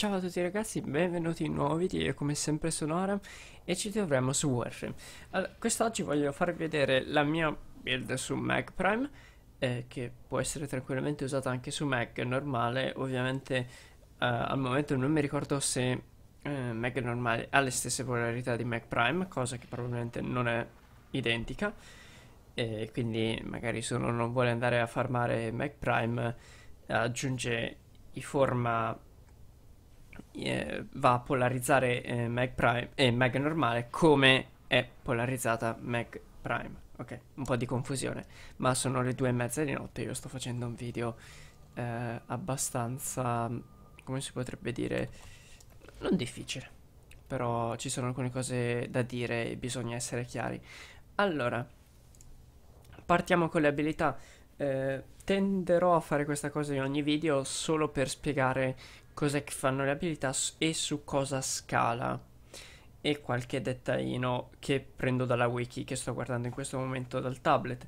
Ciao a tutti ragazzi, benvenuti in un nuovo video, come sempre sono Aram e ci troviamo su Warframe allora, Quest'oggi voglio farvi vedere la mia build su Mac Prime eh, Che può essere tranquillamente usata anche su Mac normale Ovviamente eh, al momento non mi ricordo se eh, Mac normale ha le stesse polarità di Mac Prime Cosa che probabilmente non è identica e Quindi magari se uno non vuole andare a farmare Mac Prime aggiunge i forma eh, va a polarizzare eh, Meg Prime e eh, Meg normale come è polarizzata Meg Prime. Ok, un po' di confusione, ma sono le due e mezza di notte, io sto facendo un video eh, abbastanza, come si potrebbe dire, non difficile, però ci sono alcune cose da dire e bisogna essere chiari. Allora, partiamo con le abilità. Eh, tenderò a fare questa cosa in ogni video solo per spiegare cos'è che fanno le abilità e su cosa scala e qualche dettaglino che prendo dalla wiki che sto guardando in questo momento dal tablet.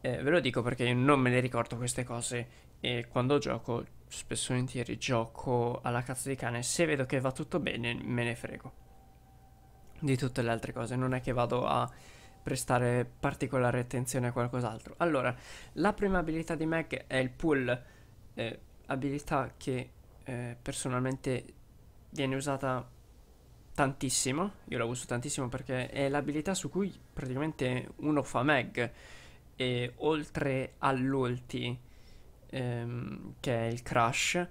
Eh, ve lo dico perché io non me le ricordo queste cose e quando gioco spesso e volentieri gioco alla cazzo di cane. Se vedo che va tutto bene me ne frego di tutte le altre cose, non è che vado a prestare particolare attenzione a qualcos'altro. Allora, la prima abilità di Mac è il pull, eh, abilità che eh, personalmente viene usata tantissimo, io la uso tantissimo perché è l'abilità su cui praticamente uno fa mag e oltre all'ulti ehm, che è il crash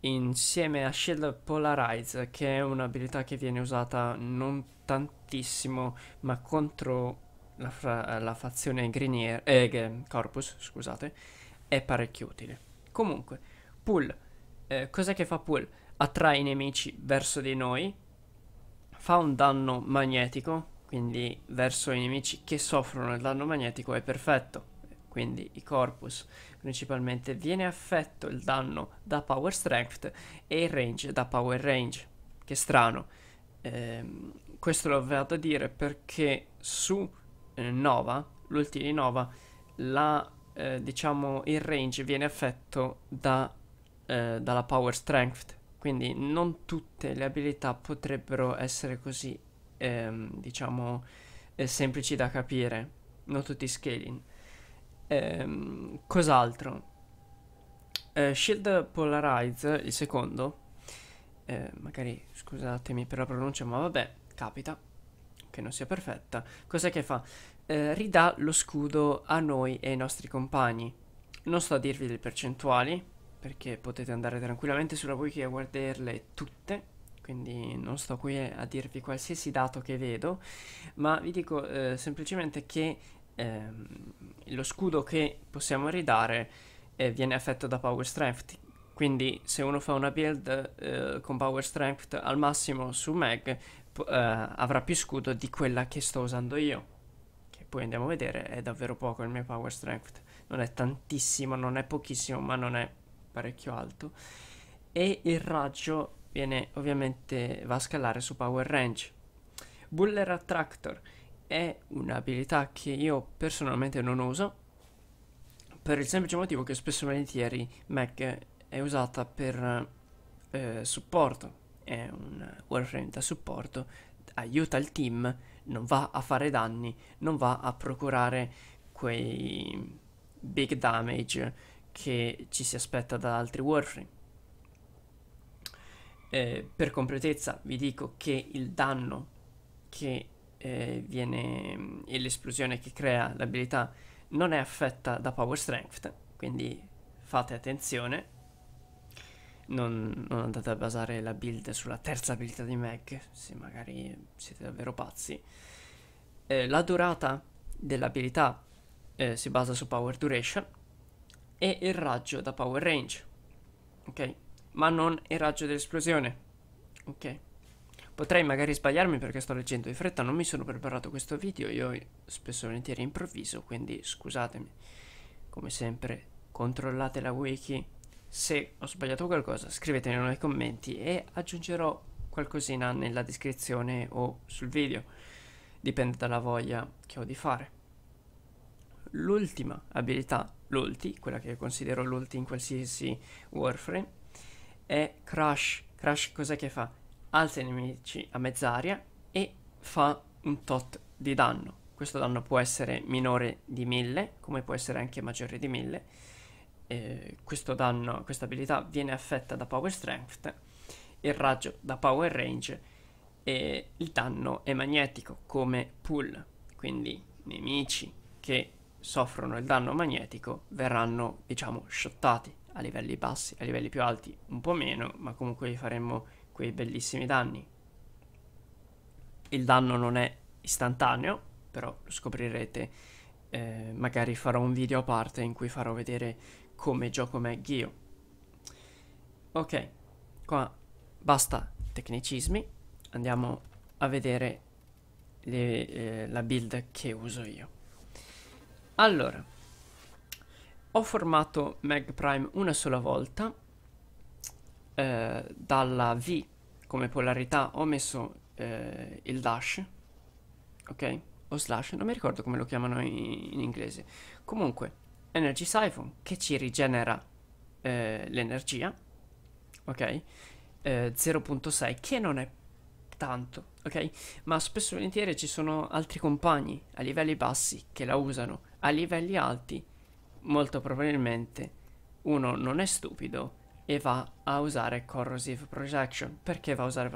insieme a shield polarize che è un'abilità che viene usata non tantissimo ma contro la, fra- la fazione Greenier eh, Corpus scusate è parecchio utile comunque pull eh, cos'è che fa Pool? Attrae i nemici verso di noi, fa un danno magnetico, quindi verso i nemici che soffrono il danno magnetico è perfetto. Quindi i corpus principalmente viene affetto il danno da power strength e il range da power range. Che strano. Eh, questo lo vado a dire perché su eh, Nova, l'ultimo di Nova, la, eh, diciamo, il range viene affetto da eh, dalla Power Strength, quindi non tutte le abilità potrebbero essere così, ehm, diciamo, eh, semplici da capire, non tutti i scaling. Ehm, cos'altro? Eh, Shield Polarize, il secondo, eh, magari scusatemi per la pronuncia, ma vabbè, capita che non sia perfetta. Cos'è che fa? Eh, ridà lo scudo a noi e ai nostri compagni. Non sto a dirvi le percentuali, perché potete andare tranquillamente sulla wiki a guardarle tutte quindi non sto qui a dirvi qualsiasi dato che vedo ma vi dico eh, semplicemente che ehm, lo scudo che possiamo ridare eh, viene affetto da power strength quindi se uno fa una build eh, con power strength al massimo su mag eh, avrà più scudo di quella che sto usando io che poi andiamo a vedere è davvero poco il mio power strength non è tantissimo non è pochissimo ma non è parecchio alto e il raggio viene ovviamente va a scalare su Power Range. Buller Attractor è un'abilità che io personalmente non uso per il semplice motivo che spesso e volentieri Mac è usata per eh, supporto, è un warframe da supporto, aiuta il team, non va a fare danni, non va a procurare quei big damage che ci si aspetta da altri Warframe. Eh, per completezza vi dico che il danno che eh, viene mm, e l'esplosione che crea l'abilità non è affetta da Power Strength, quindi fate attenzione. Non, non andate a basare la build sulla terza abilità di Meg, se magari siete davvero pazzi. Eh, la durata dell'abilità eh, si basa su Power Duration, e il raggio da Power Range. Ok? Ma non il raggio dell'esplosione. Ok? Potrei magari sbagliarmi perché sto leggendo di fretta, non mi sono preparato questo video, io spesso e volentieri improvviso, quindi scusatemi. Come sempre, controllate la wiki. Se ho sbagliato qualcosa, scrivetelo nei commenti e aggiungerò qualcosina nella descrizione o sul video. Dipende dalla voglia che ho di fare. L'ultima abilità l'ulti, quella che considero l'ulti in qualsiasi Warframe, è Crash. Crash cos'è che fa? Alza i nemici a mezz'aria e fa un tot di danno. Questo danno può essere minore di 1000, come può essere anche maggiore di 1000. Eh, questo danno, questa abilità viene affetta da Power Strength, il raggio da Power Range e il danno è magnetico come pull. Quindi nemici che soffrono il danno magnetico verranno, diciamo, shottati a livelli bassi, a livelli più alti un po' meno, ma comunque gli faremmo quei bellissimi danni. Il danno non è istantaneo, però lo scoprirete. Eh, magari farò un video a parte in cui farò vedere come gioco Mag Ok, qua basta tecnicismi, andiamo a vedere le, eh, la build che uso io. Allora, ho formato Meg Prime una sola volta. Eh, dalla V come polarità ho messo eh, il dash, ok? O slash, non mi ricordo come lo chiamano in, in inglese. Comunque, Energy Siphon che ci rigenera eh, l'energia, ok? 0.6 eh, che non è tanto, ok? Ma spesso e volentieri ci sono altri compagni a livelli bassi che la usano a livelli alti molto probabilmente uno non è stupido e va a usare corrosive projection. Perché va a usare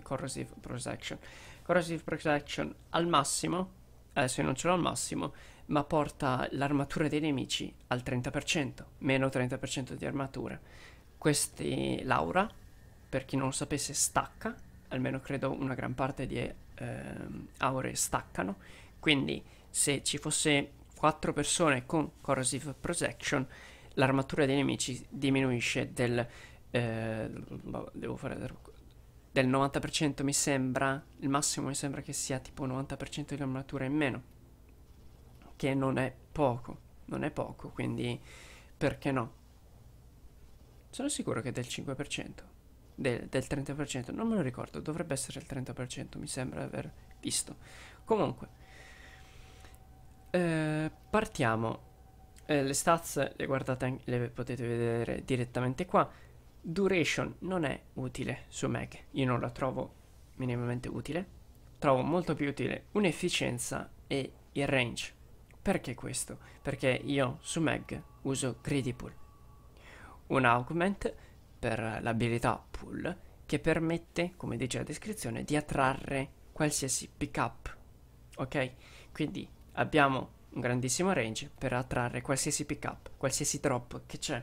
corrosive projection? Corrosive projection al massimo, adesso io non ce l'ho al massimo, ma porta l'armatura dei nemici al 30%, meno 30% di armatura. Questi Laura, per chi non lo sapesse, stacca, almeno credo una gran parte di eh, aure staccano, quindi se ci fosse 4 persone con corrosive projection l'armatura dei nemici diminuisce del, eh, boh, fare, del 90% mi sembra il massimo mi sembra che sia tipo 90% di armatura in meno che non è poco non è poco quindi perché no sono sicuro che è del 5% del, del 30% non me lo ricordo dovrebbe essere il 30% mi sembra aver visto comunque eh, partiamo. Eh, le stats le guardate, le potete vedere direttamente qua. Duration non è utile su Mac, io non la trovo minimamente utile. Trovo molto più utile un'efficienza e il range. Perché questo? Perché io su Mac uso greedy pull. Un augment per l'abilità pull che permette, come dice la descrizione, di attrarre qualsiasi pick up. Ok? Quindi abbiamo un grandissimo range per attrarre qualsiasi pick up, qualsiasi drop che c'è.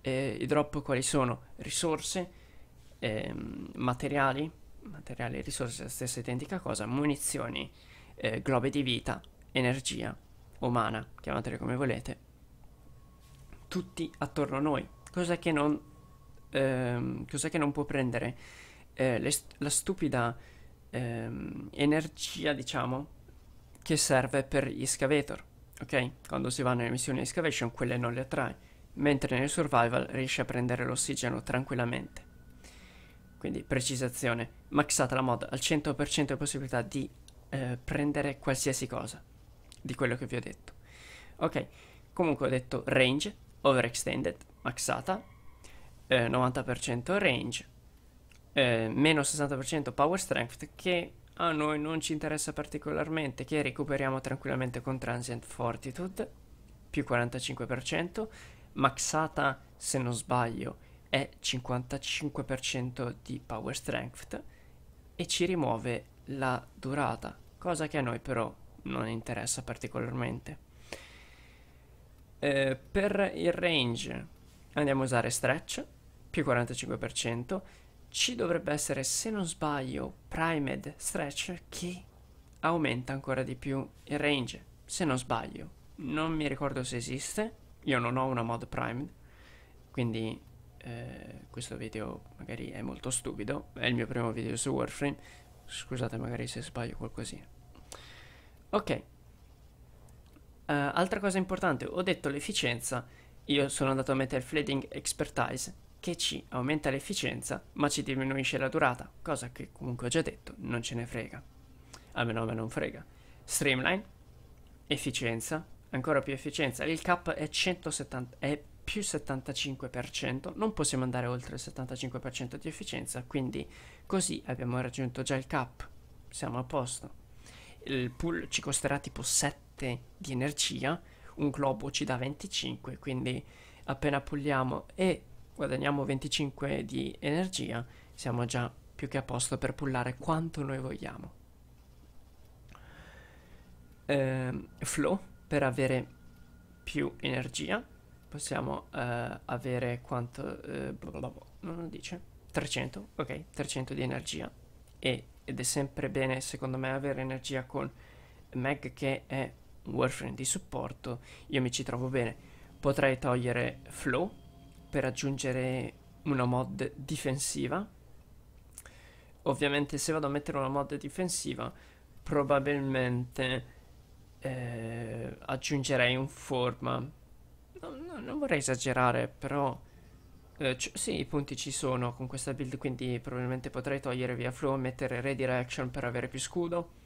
Eh, I drop quali sono? Risorse, ehm, materiali, materiali e risorse, la stessa identica cosa, munizioni, eh, globe di vita, energia umana, chiamatele come volete, tutti attorno a noi, cosa che non, ehm, cosa che non può prendere eh, le, la stupida ehm, energia, diciamo, che serve per gli excavator, ok? Quando si va nelle missioni di excavation quelle non le attrae, mentre nel survival riesce a prendere l'ossigeno tranquillamente. Quindi precisazione, maxata la mod al 100% di possibilità di eh, prendere qualsiasi cosa di quello che vi ho detto. Ok, comunque ho detto range, overextended, maxata, eh, 90% range, eh, meno 60% power strength che a noi non ci interessa particolarmente, che recuperiamo tranquillamente con Transient Fortitude, più 45%, maxata se non sbaglio è 55% di Power Strength e ci rimuove la durata, cosa che a noi però non interessa particolarmente. Eh, per il range andiamo a usare Stretch, più 45%, ci dovrebbe essere, se non sbaglio, Primed Stretch che aumenta ancora di più il range, se non sbaglio. Non mi ricordo se esiste, io non ho una mod Primed, quindi eh, questo video magari è molto stupido, è il mio primo video su Warframe, scusate magari se sbaglio qualcosina. Ok, uh, altra cosa importante, ho detto l'efficienza, io sono andato a mettere Fleeting Expertise, che ci aumenta l'efficienza ma ci diminuisce la durata, cosa che comunque ho già detto, non ce ne frega. Almeno a me non frega. Streamline, efficienza, ancora più efficienza. Il cap è, 170, è più 75%, non possiamo andare oltre il 75% di efficienza, quindi così abbiamo raggiunto già il cap, siamo a posto. Il pool ci costerà tipo 7 di energia, un globo ci dà 25, quindi appena puliamo e guadagniamo 25 di energia, siamo già più che a posto per pullare quanto noi vogliamo. Ehm, flow per avere più energia, possiamo eh, avere quanto... Eh, blablabla, non dice? 300, ok, 300 di energia e, ed è sempre bene secondo me avere energia con Meg che è un warframe di supporto, io mi ci trovo bene. Potrei togliere flow per aggiungere una mod difensiva. Ovviamente se vado a mettere una mod difensiva probabilmente eh, aggiungerei un forma. No, no, non vorrei esagerare, però eh, c- sì, i punti ci sono con questa build, quindi probabilmente potrei togliere via flow e mettere redirection per avere più scudo.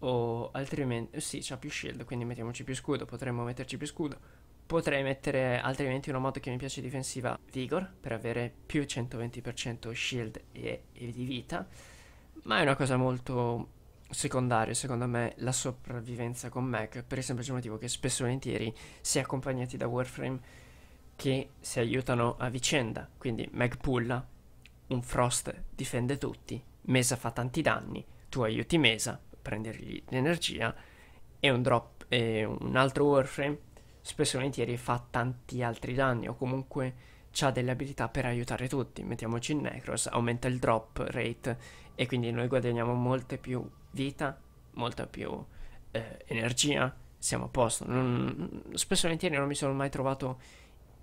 O altrimenti, sì, c'ha più shield, quindi mettiamoci più scudo, potremmo metterci più scudo Potrei mettere altrimenti una moto che mi piace difensiva Vigor per avere più 120% shield e, e di vita, ma è una cosa molto secondaria secondo me la sopravvivenza con Mac per il semplice motivo che spesso e volentieri si è accompagnati da Warframe che si aiutano a vicenda, quindi Mac pulla, un Frost difende tutti, Mesa fa tanti danni, tu aiuti Mesa a prendergli l'energia e un drop e un altro Warframe spesso e volentieri fa tanti altri danni o comunque ha delle abilità per aiutare tutti. Mettiamoci in Necros, aumenta il drop rate e quindi noi guadagniamo molte più vita, molta più eh, energia, siamo a posto. Non, spesso e volentieri non mi sono mai trovato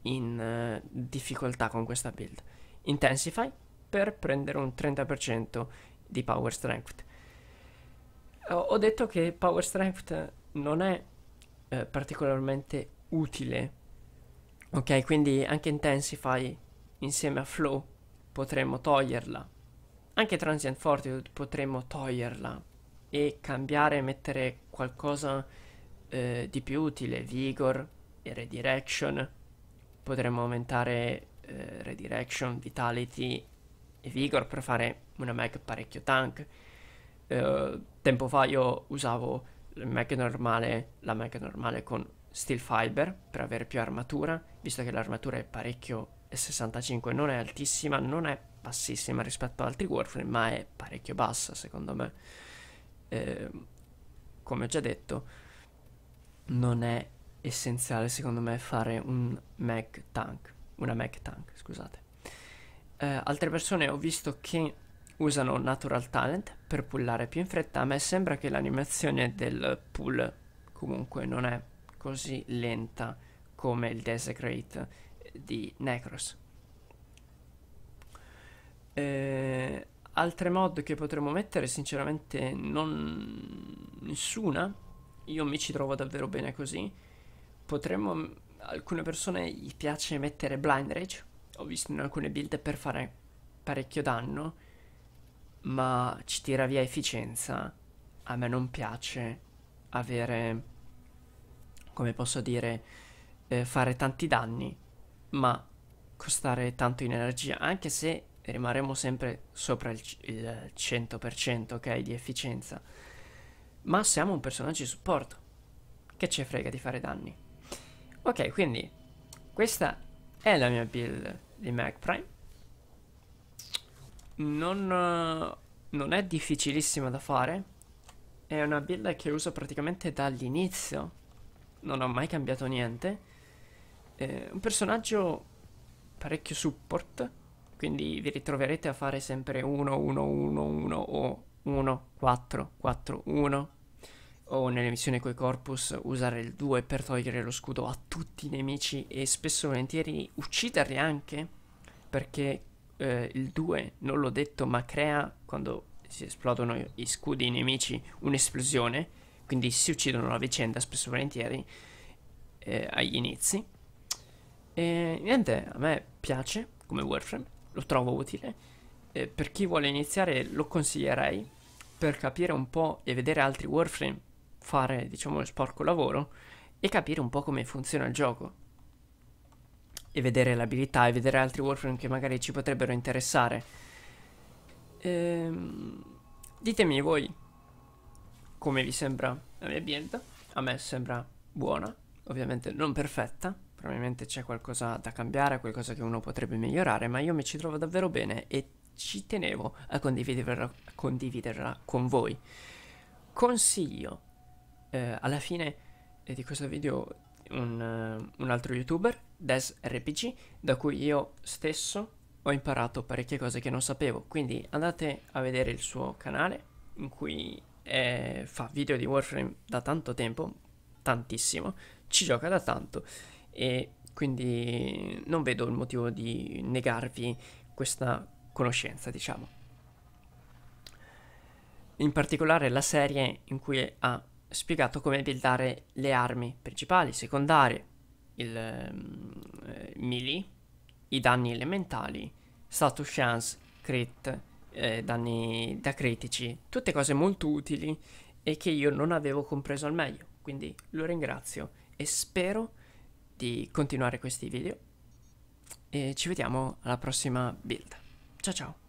in eh, difficoltà con questa build. Intensify per prendere un 30% di power strength. Ho, ho detto che power strength non è eh, particolarmente utile. Ok, quindi anche Intensify insieme a Flow potremmo toglierla. Anche Transient Fortitude potremmo toglierla e cambiare, mettere qualcosa eh, di più utile, Vigor e Redirection. Potremmo aumentare eh, Redirection, Vitality e Vigor per fare una mag parecchio tank. Eh, tempo fa io usavo il Mac normale, la Mac normale con steel fiber per avere più armatura, visto che l'armatura è parecchio 65, non è altissima, non è bassissima rispetto ad altri Warframe, ma è parecchio bassa secondo me. Eh, come ho già detto, non è essenziale secondo me fare un Mac tank, una Mac tank, scusate. Eh, altre persone ho visto che usano Natural Talent per pullare più in fretta. A me sembra che l'animazione del pull comunque non è così lenta come il Desecrate di Necros. Eh, altre mod che potremmo mettere, sinceramente, non nessuna. Io mi ci trovo davvero bene così. Potremmo. Alcune persone gli piace mettere Blind Rage. Ho visto in alcune build per fare parecchio danno ma ci tira via efficienza. A me non piace avere, come posso dire, eh, fare tanti danni, ma costare tanto in energia, anche se rimarremo sempre sopra il, il 100% okay, di efficienza. Ma siamo un personaggio di supporto, che ci frega di fare danni. Ok, quindi questa è la mia build di Mac Prime non, eh, non è difficilissima da fare. È una build che uso praticamente dall'inizio. Non ho mai cambiato niente. È un personaggio parecchio support. Quindi vi ritroverete a fare sempre 1, 1, 1, 1 o 1, 4, 4, 1. O nelle missioni coi corpus usare il 2 per togliere lo scudo a tutti i nemici e spesso volentieri ucciderli anche. Perché eh, il 2, non l'ho detto, ma crea quando si esplodono i scudi nemici un'esplosione, quindi si uccidono a vicenda spesso e volentieri eh, agli inizi. E niente, a me piace come Warframe, lo trovo utile. E per chi vuole iniziare lo consiglierei per capire un po' e vedere altri Warframe fare, diciamo, il sporco lavoro e capire un po' come funziona il gioco e vedere l'abilità e vedere altri warframe che magari ci potrebbero interessare. Ehm, ditemi voi come vi sembra la mia build. A me sembra buona, ovviamente non perfetta, probabilmente c'è qualcosa da cambiare, qualcosa che uno potrebbe migliorare, ma io mi ci trovo davvero bene e ci tenevo a condividerla, a condividerla con voi. Consiglio, eh, alla fine eh, di questo video un, eh, un altro youtuber, DesRPG, da cui io stesso ho imparato parecchie cose che non sapevo, quindi andate a vedere il suo canale in cui eh, fa video di Warframe da tanto tempo, tantissimo, ci gioca da tanto e quindi non vedo il motivo di negarvi questa conoscenza, diciamo. In particolare la serie in cui ha spiegato come buildare le armi principali, secondarie, il eh, melee, i danni elementali, status chance, crit, eh, danni da critici, tutte cose molto utili e che io non avevo compreso al meglio, quindi lo ringrazio e spero di continuare questi video e ci vediamo alla prossima build. Ciao ciao!